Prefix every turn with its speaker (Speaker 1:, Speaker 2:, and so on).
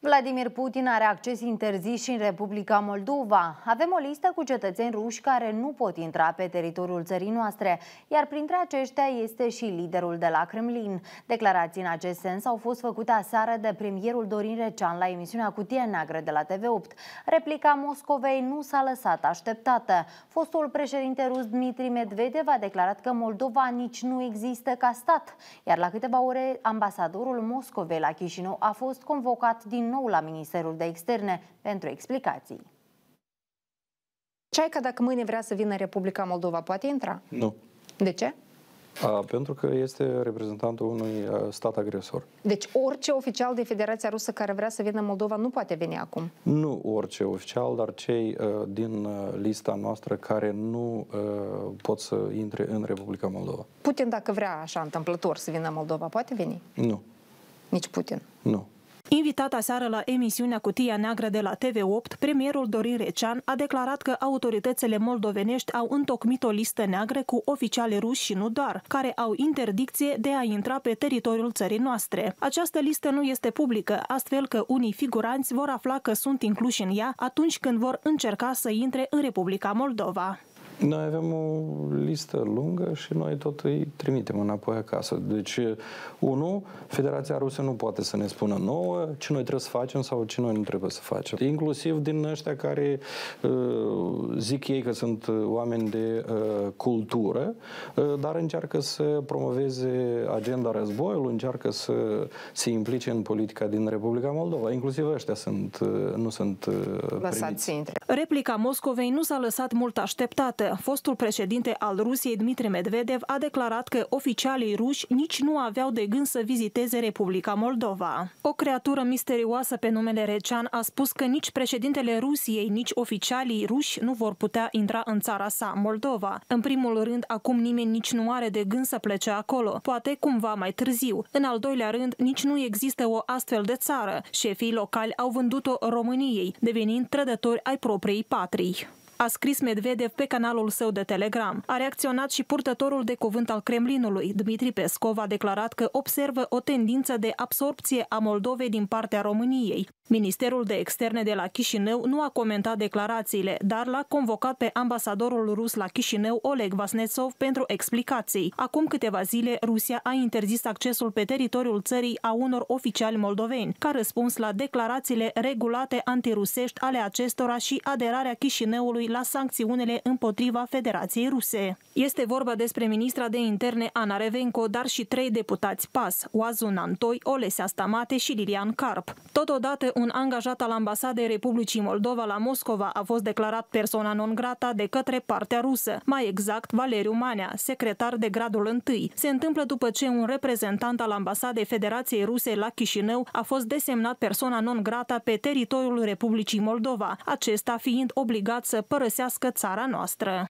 Speaker 1: Vladimir Putin are acces interzis și în Republica Moldova. Avem o listă cu cetățeni ruși care nu pot intra pe teritoriul țării noastre, iar printre aceștia este și liderul de la Kremlin. Declarații în acest sens au fost făcute aseară de premierul Dorin Recean la emisiunea Cutie Neagră de la TV8. Replica Moscovei nu s-a lăsat așteptată. Fostul președinte rus Dmitri Medvedev a declarat că Moldova nici nu există ca stat, iar la câteva ore ambasadorul Moscovei la Chișinău a fost convocat
Speaker 2: din nou la Ministerul de Externe pentru explicații. că dacă mâine vrea să vină Republica Moldova, poate intra? Nu. De ce?
Speaker 3: A, pentru că este reprezentantul unui stat agresor.
Speaker 2: Deci orice oficial de Federația Rusă care vrea să vină în Moldova nu poate veni acum?
Speaker 3: Nu orice oficial, dar cei uh, din uh, lista noastră care nu uh, pot să intre în Republica Moldova.
Speaker 2: Putin, dacă vrea așa întâmplător să vină în Moldova, poate veni?
Speaker 3: Nu. Nici Putin? Nu.
Speaker 4: Invitat seară la emisiunea Cutia Neagră de la TV8, premierul Dorin Recean a declarat că autoritățile moldovenești au întocmit o listă neagră cu oficiale ruși și nu doar, care au interdicție de a intra pe teritoriul țării noastre. Această listă nu este publică, astfel că unii figuranți vor afla că sunt incluși în ea atunci când vor încerca să intre în Republica Moldova.
Speaker 3: Noi avem o listă lungă și noi tot îi trimitem înapoi acasă. Deci, unu, Federația Rusă nu poate să ne spună nouă ce noi trebuie să facem sau ce noi nu trebuie să facem. Inclusiv din ăștia care uh, zic ei că sunt oameni de uh, cultură, uh, dar încearcă să promoveze agenda războiului, încearcă să se implice în politica din Republica Moldova. Inclusiv ăștia sunt, nu sunt Lăsați
Speaker 4: Replica Moscovei nu s-a lăsat mult așteptată fostul președinte al Rusiei, Dmitri Medvedev, a declarat că oficialii ruși nici nu aveau de gând să viziteze Republica Moldova. O creatură misterioasă pe numele Recean a spus că nici președintele Rusiei, nici oficialii ruși nu vor putea intra în țara sa, Moldova. În primul rând, acum nimeni nici nu are de gând să plece acolo, poate cumva mai târziu. În al doilea rând, nici nu există o astfel de țară. Șefii locali au vândut-o României, devenind trădători ai propriei patrii a scris Medvedev pe canalul său de Telegram. A reacționat și purtătorul de cuvânt al Kremlinului, Dmitri Pescov, a declarat că observă o tendință de absorpție a Moldovei din partea României, Ministerul de Externe de la Chișinău nu a comentat declarațiile, dar l-a convocat pe ambasadorul rus la Chișinău, Oleg Vasnetsov, pentru explicații. Acum câteva zile, Rusia a interzis accesul pe teritoriul țării a unor oficiali moldoveni, ca răspuns la declarațiile regulate antirusești ale acestora și aderarea Chișinăului la sancțiunile împotriva Federației Ruse. Este vorba despre ministra de interne Ana Revenco, dar și trei deputați PAS, Oazun Antoi, Olesea Stamate și Lilian Carp. Totodată, un angajat al ambasadei Republicii Moldova la Moscova a fost declarat persona non grata de către partea rusă, mai exact Valeriu Manea, secretar de gradul 1. Se întâmplă după ce un reprezentant al ambasadei Federației Ruse la Chișinău a fost desemnat persona non grata pe teritoriul Republicii Moldova, acesta fiind obligat să părăsească țara noastră.